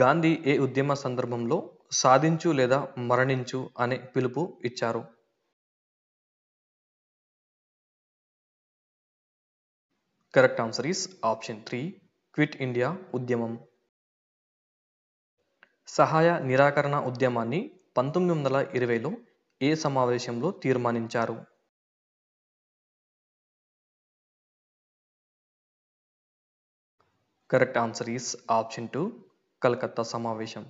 గాంధీ ఏ ఉద్యమ సందర్భంలో సాధించు లేదా మరణించు అనే పిలుపు ఇచ్చారు correct answer is option three quit India ఉద్యమం సహాయ నిరాకరణ ఉద్యమాన్ని పంతొమ్మిది వందల ఇరవైలో ఏ సమావేశంలో తీర్మానించారు correct answer is option two Calcutta సమావేశం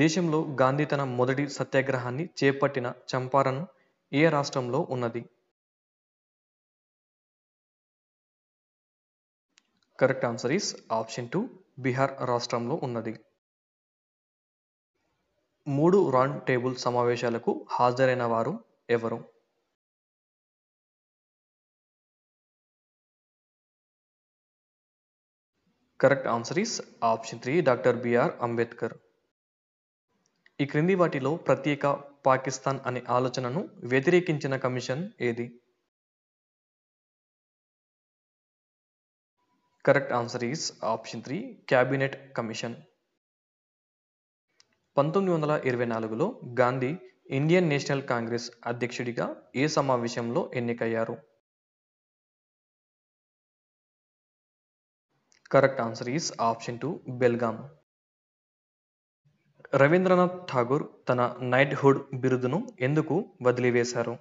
దేశంలో గాంధీ తన మొదటి సత్యాగ్రహాన్ని చేపట్టిన చంపారన్ ఏ రాష్ట్రంలో ఉన్నది correct answer is option two Bihar రాష్ట్రంలో ఉన్నది మూడు రౌండ్ టేబుల్ సమావేశాలకు హాజరైన వారు ఎవరు correct answer is option three doctor B R Ambedkar ఈ క్రింది వాటిలో ప్రత్యేక పాకిస్తాన్ అనే ఆలోచనను వ్యతిరేకించిన కమిషన్ ఏది correct answer is option three cabinet commission పంతొమ్మిది వందల ఇరవై నాలుగులో గాంధీ ఇండియన్ నేషనల్ కాంగ్రెస్ అధ్యక్షుడిగా ఏ సమావేశంలో ఎన్నికయ్యారు correct answer is option 2 Belgaum. Rabindranath Tagore తన నైట్హుడ్ బిరుదును ఎందుకు వదిలివేశారు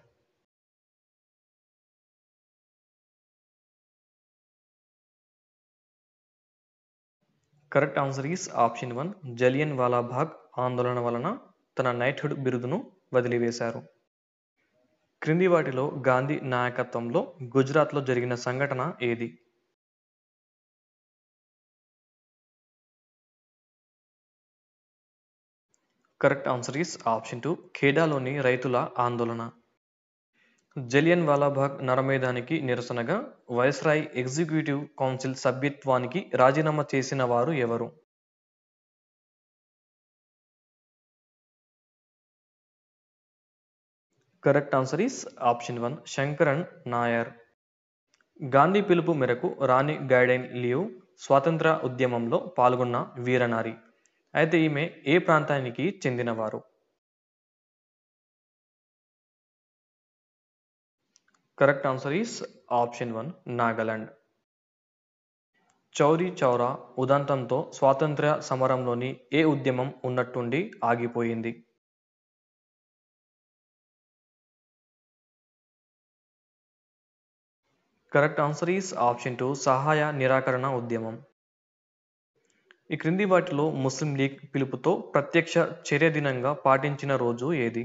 correct answer is option one Jallian Walabagh ఆందోళన వలన తన నైట్హుడ్ బిరుదును వదిలివేశారు క్రింది వాటిలో గాంధీ నాయకత్వంలో గుజరాత్లో జరిగిన సంఘటన ఏది correct answer is option two ఖేడాలోని రైతుల ఆందోళన జలియన్ వాలాబాగ్ నరమేధానికి నిరసనగా వైస్రాయ్ ఎగ్జిక్యూటివ్ కౌన్సిల్ సభ్యత్వానికి రాజీనామా చేసిన వారు ఎవరు correct answer is option one Sankaran Nair Gandhi పిలుపు మేరకు రాణి గైడైన్ లియు స్వాతంత్ర ఉద్యమంలో పాల్గొన్న వీరనారి అయితే ఈమె ఏ ప్రాంతానికి చెందినవారు correct answer is option one Nagaland Chauri Chaura ఉదంతంతో స్వాతంత్ర్య సమరంలోని ఏ ఉద్యమం ఉన్నట్టుండి ఆగిపోయింది correct answer is option two సహాయ నిరాకరణ ఉద్యమం ఈ క్రింది వాటిలో ముస్లిం లీగ్ పిలుపుతో ప్రత్యక్ష చర్య దినంగా పాటించిన రోజు ఏది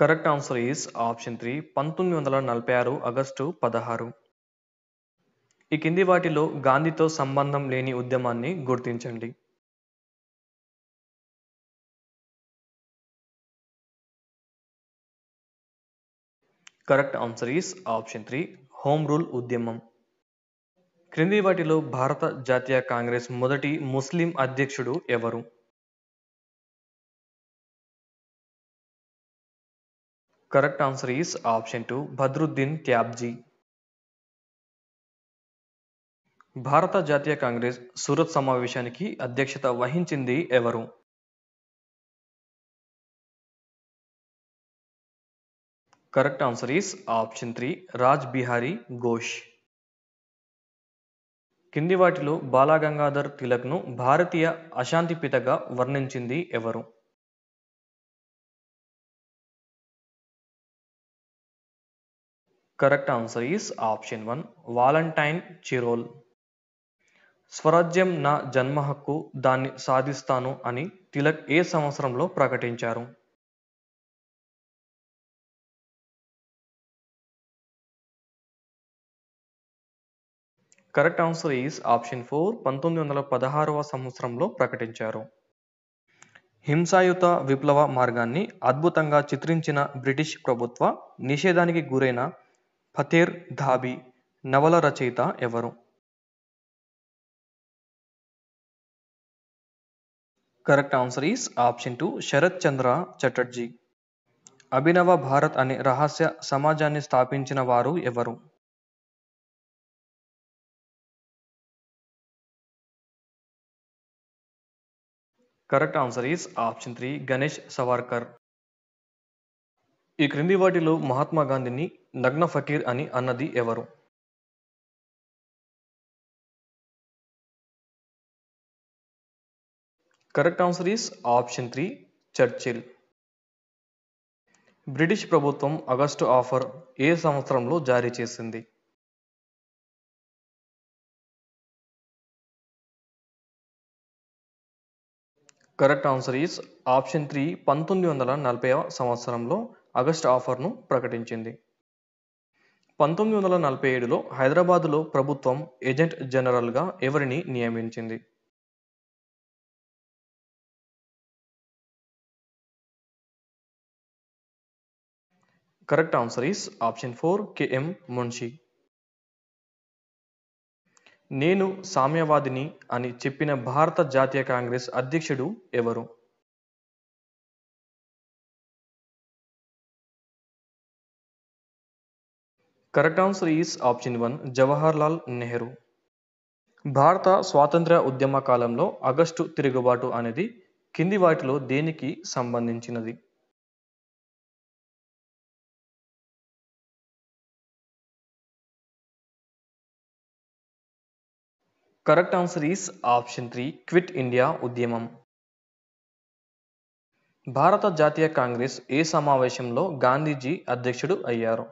correct answer is option three పంతొమ్మిది వందల నలభై ఆరు ఆగస్టు పదహారు ఈ కింది వాటిలో గాంధీతో సంబంధం లేని ఉద్యమాన్ని గుర్తించండి correct answer is option three home rule ఉద్యమం క్రింది వాటిలో భారత జాతీయ కాంగ్రెస్ మొదటి ముస్లిం అధ్యక్షుడు ఎవరు correct answer is option two Badruddin Tyabji భారత జాతీయ కాంగ్రెస్ సూరత్ సమావేశానికి అధ్యక్షత వహించింది ఎవరు correct answer is option three Rash Behari Ghosh కింది వాటిలో తిలక్ తిలక్ను భారతీయ అశాంతి పితగా వర్ణించింది ఎవరు correct answer is option one Valentine Chirol స్వరాజ్యం నా జన్మ హక్కు దాన్ని సాధిస్తాను అని తిలక్ ఏ సంవత్సరంలో ప్రకటించారు correct answer is option four పంతొమ్మిది వందల పదహారవ సంవత్సరంలో ప్రకటించారు హింసాయుత విప్లవ మార్గాన్ని అద్భుతంగా చిత్రించిన బ్రిటిష్ ప్రభుత్వ నిషేధానికి గురైన ఫతేర్ ధాబీ నవల రచయిత ఎవరు correct answer is option two Sarat Chandra Chatterjee Abhinav Bharat అనే రహస్య సమాజాన్ని స్థాపించిన వారు ఎవరు correct answer is option three Ganesh Savarkar ఈ క్రింది వాటిలో మహాత్మా గాంధీని నగ్న ఫకీర్ అని అన్నది ఎవరు correct answer is option three Churchill British ప్రభుత్వం ఆగస్టు ఆఫర్ ఏ సంవత్సరంలో జారీ చేసింది correct answer is option three పంతొమ్మిది వందల నలభై సంవత్సరంలో ఆగస్ట్ ఆఫర్ను ప్రకటించింది పంతొమ్మిది వందల నలభై ఏడులో హైదరాబాదులో ప్రభుత్వం ఏజెంట్ జనరల్గా ఎవరిని నియమించింది correct answer is option four K M Munshi నేను సామ్యవాదిని అని చెప్పిన భారత జాతీయ కాంగ్రెస్ అధ్యక్షుడు ఎవరు correct answer is option one Jawaharlal Nehru భారత స్వాతంత్ర ఉద్యమ కాలంలో ఆగస్టు తిరుగుబాటు అనేది కింది వాటిలో దేనికి సంబంధించినది correct answer is option three quit India ఉద్యమం భారత జాతీయ కాంగ్రెస్ ఏ సమావేశంలో గాంధీజీ అధ్యక్షుడు అయ్యారు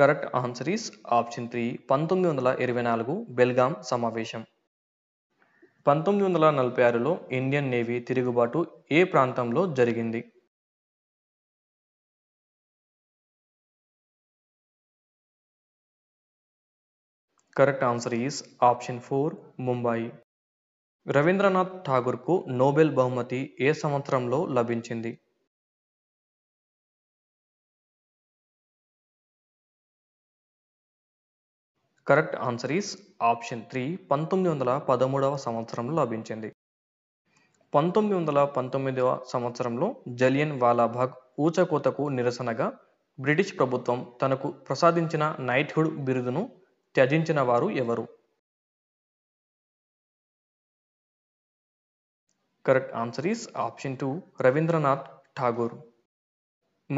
correct answer is option three పంతొమ్మిది వందల ఇరవై నాలుగు బెల్గాం సమావేశం పంతొమ్మిది వందల నలభై ఆరులో ఇండియన్ నేవీ తిరుగుబాటు ఏ ప్రాంతంలో జరిగింది correct answer is option four Mumbai Rabindranath ఠాగూర్కు నోబెల్ బహుమతి ఏ సంవత్సరంలో లభించింది correct answer is option three పంతొమ్మిది వందల పదమూడవ సంవత్సరంలో లభించింది పంతొమ్మిది వందల పంతొమ్మిదవ సంవత్సరంలో జలియన్ వాలాబాగ్ ఊచకోతకు నిరసనగా బ్రిటిష్ ప్రభుత్వం తనకు ప్రసాదించిన నైట్హుడ్ బిరుదును త్యజించిన వారు ఎవరు correct answer is option two Rabindranath Tagore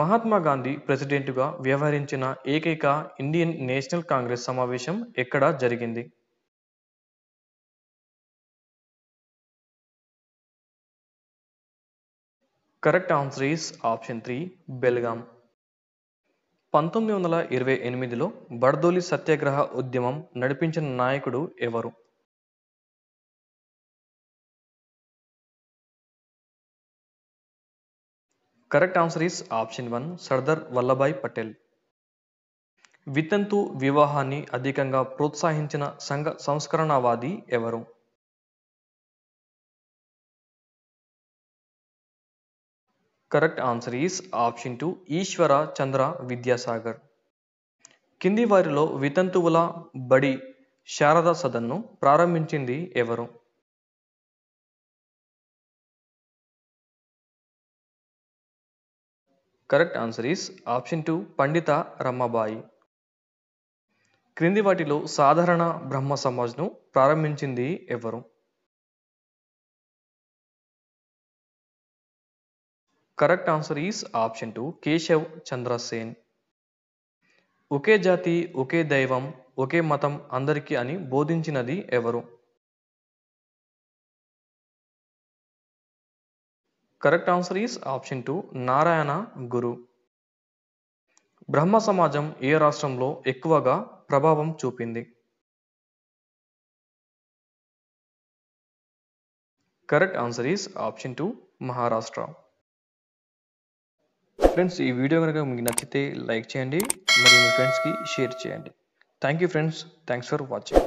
Mahatma Gandhi ప్రెసిడెంట్గా వ్యవహరించిన ఏకైక ఇండియన్ నేషనల్ కాంగ్రెస్ సమావేశం ఎక్కడ జరిగింది correct answer is option three Belgaum పంతొమ్మిది వందల ఇరవై ఎనిమిదిలో బర్దోలి సత్యాగ్రహ ఉద్యమం నడిపించిన నాయకుడు ఎవరు correct answer is option one Sardar Vallabhbhai Patel వితంతు వివాహాన్ని అధికంగా ప్రోత్సహించిన సంఘ సంస్కరణవాది ఎవరు correct answer is option two Ishwar Chandra Vidyasagar కింది వారిలో వితంతువుల బడి శారద సదన్ను ప్రారంభించింది ఎవరు correct answer is option two Pandita Ramabai క్రింది వాటిలో సాధారణ బ్రహ్మ సమాజ్ను ప్రారంభించింది ఎవరు correct answer is option two Keshav Chandrasen ఒకే జాతి ఒకే దైవం ఒకే మతం అందరికీ అని బోధించినది ఎవరు correct answer is option two Narayana Guru Brahmo సమాజం ఏ రాష్ట్రంలో ఎక్కువగా ప్రభావం చూపింది correct answer is option two Maharashtra friends ఈ వీడియో కనుక మీకు నచ్చితే లైక్ చేయండి మరియు మీ ఫ్రెండ్స్కి షేర్ చేయండి thank you friends thanks for watching